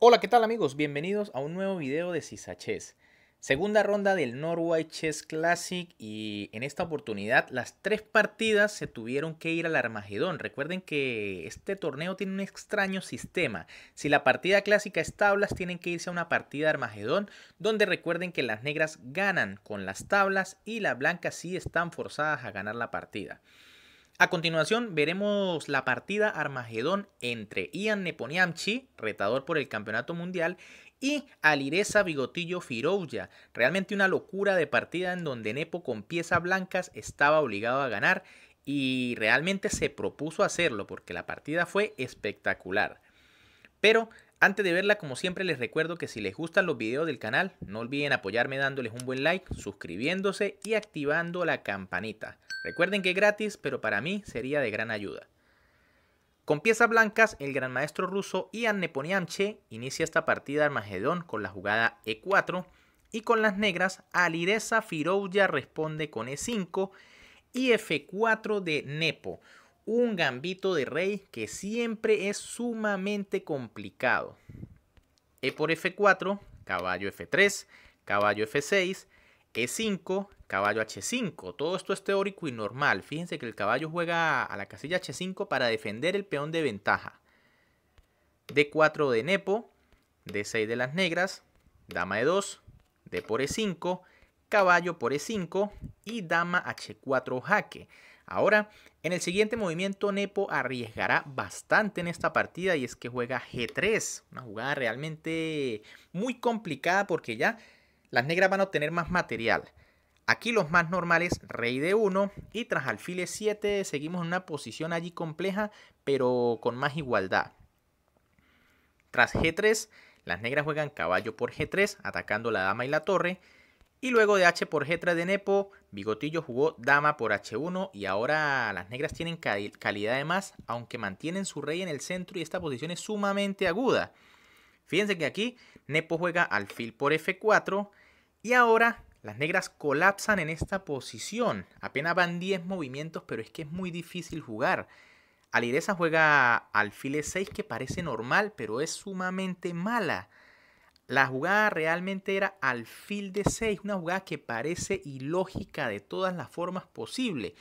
Hola, ¿qué tal amigos? Bienvenidos a un nuevo video de Sisa Chess. Segunda ronda del Norway Chess Classic y en esta oportunidad las tres partidas se tuvieron que ir al Armagedón. Recuerden que este torneo tiene un extraño sistema. Si la partida clásica es tablas, tienen que irse a una partida Armagedón, donde recuerden que las negras ganan con las tablas y las blancas sí están forzadas a ganar la partida. A continuación veremos la partida Armagedón entre Ian Neponiamchi, retador por el Campeonato Mundial, y Alireza Bigotillo Firouya. Realmente una locura de partida en donde Nepo con piezas blancas estaba obligado a ganar y realmente se propuso hacerlo porque la partida fue espectacular. Pero antes de verla, como siempre, les recuerdo que si les gustan los videos del canal, no olviden apoyarme dándoles un buen like, suscribiéndose y activando la campanita. Recuerden que es gratis, pero para mí sería de gran ayuda. Con piezas blancas, el gran maestro ruso Ian neponianche inicia esta partida Armagedón con la jugada E4 y con las negras, Alireza Firoya responde con E5 y F4 de Nepo un gambito de rey que siempre es sumamente complicado. E por F4, caballo F3, caballo F6, E5, caballo H5. Todo esto es teórico y normal. Fíjense que el caballo juega a la casilla H5 para defender el peón de ventaja. D4 de Nepo, D6 de las negras, dama E2, D por E5, caballo por E5 y dama H4 jaque. Ahora, en el siguiente movimiento, Nepo arriesgará bastante en esta partida y es que juega G3. Una jugada realmente muy complicada porque ya las negras van a obtener más material. Aquí los más normales, rey de 1 y tras alfil 7 seguimos en una posición allí compleja, pero con más igualdad. Tras G3, las negras juegan caballo por G3, atacando la dama y la torre. Y luego de H por G3 de Nepo, Bigotillo jugó Dama por H1 y ahora las negras tienen calidad de más, aunque mantienen su rey en el centro y esta posición es sumamente aguda. Fíjense que aquí Nepo juega alfil por F4 y ahora las negras colapsan en esta posición. Apenas van 10 movimientos, pero es que es muy difícil jugar. Alireza juega alfil E6 que parece normal, pero es sumamente mala. La jugada realmente era alfil de 6, una jugada que parece ilógica de todas las formas posibles.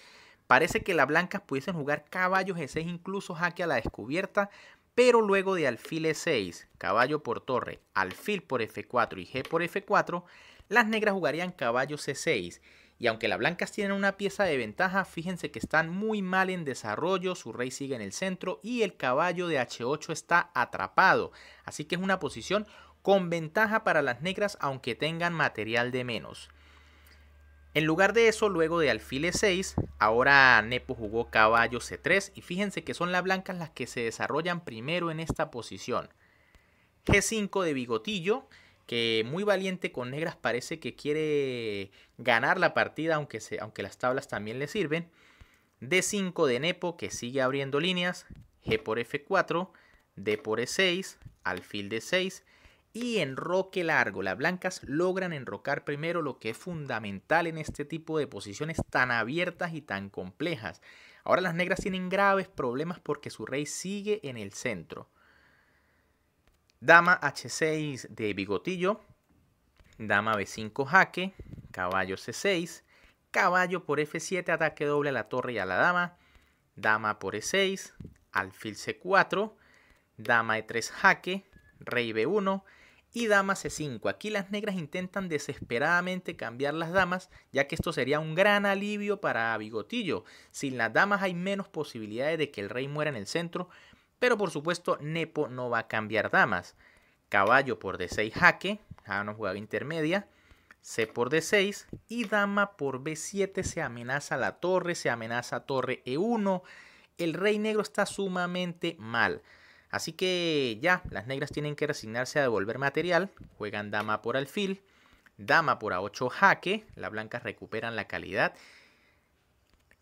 Parece que las blancas pudiesen jugar caballo de 6, incluso jaque a la descubierta, pero luego de alfil E6, caballo por torre, alfil por F4 y G por F4, las negras jugarían caballo C6. Y aunque las blancas tienen una pieza de ventaja, fíjense que están muy mal en desarrollo, su rey sigue en el centro y el caballo de H8 está atrapado. Así que es una posición con ventaja para las negras aunque tengan material de menos. En lugar de eso, luego de alfil e 6, ahora Nepo jugó caballo C3 y fíjense que son las blancas las que se desarrollan primero en esta posición. G5 de bigotillo, que muy valiente con negras parece que quiere ganar la partida aunque, aunque las tablas también le sirven. D5 de Nepo que sigue abriendo líneas, G por F4, D por E6, alfil D6 y enroque largo. Las blancas logran enrocar primero lo que es fundamental en este tipo de posiciones tan abiertas y tan complejas. Ahora las negras tienen graves problemas porque su rey sigue en el centro. Dama H6 de bigotillo. Dama B5 jaque. Caballo C6. Caballo por F7 ataque doble a la torre y a la dama. Dama por E6. Alfil C4. Dama E3 jaque rey b1 y dama c5. Aquí las negras intentan desesperadamente cambiar las damas, ya que esto sería un gran alivio para Bigotillo. Sin las damas hay menos posibilidades de que el rey muera en el centro, pero por supuesto Nepo no va a cambiar damas. Caballo por d6 jaque, a ah, no, jugaba intermedia. C por D6 y dama por B7 se amenaza la torre, se amenaza torre E1. El rey negro está sumamente mal. Así que ya, las negras tienen que resignarse a devolver material, juegan dama por alfil, dama por a 8 jaque, las blancas recuperan la calidad,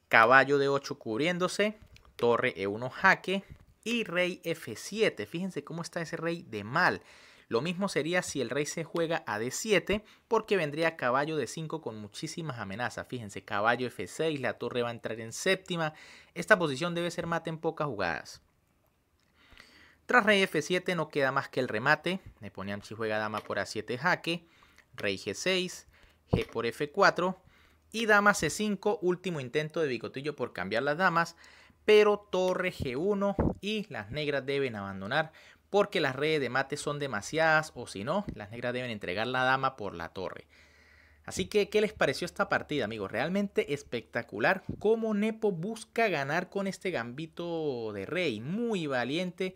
caballo de 8 cubriéndose, torre e1 jaque y rey f7. Fíjense cómo está ese rey de mal. Lo mismo sería si el rey se juega a d7 porque vendría caballo de 5 con muchísimas amenazas. Fíjense, caballo f6, la torre va a entrar en séptima. Esta posición debe ser mate en pocas jugadas. Tras rey f7 no queda más que el remate. si juega dama por a7 jaque, rey g6, g por f4 y dama c5, último intento de Bigotillo por cambiar las damas, pero torre g1 y las negras deben abandonar porque las redes de mate son demasiadas o si no, las negras deben entregar la dama por la torre. Así que, ¿qué les pareció esta partida, amigos? Realmente espectacular cómo Nepo busca ganar con este gambito de rey. Muy valiente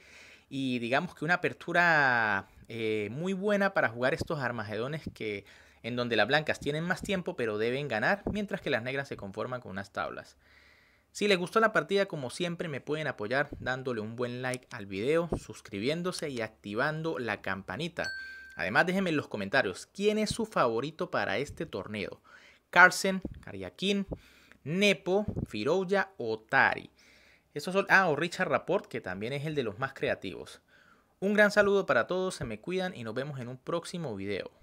y digamos que una apertura eh, muy buena para jugar estos armagedones que en donde las blancas tienen más tiempo pero deben ganar, mientras que las negras se conforman con unas tablas. Si les gustó la partida, como siempre, me pueden apoyar dándole un buen like al video, suscribiéndose y activando la campanita. Además, déjenme en los comentarios quién es su favorito para este torneo. Carlsen Karjakin Nepo, Firoya o Tari eso son, ah, o Richard Rapport, que también es el de los más creativos. Un gran saludo para todos, se me cuidan y nos vemos en un próximo video.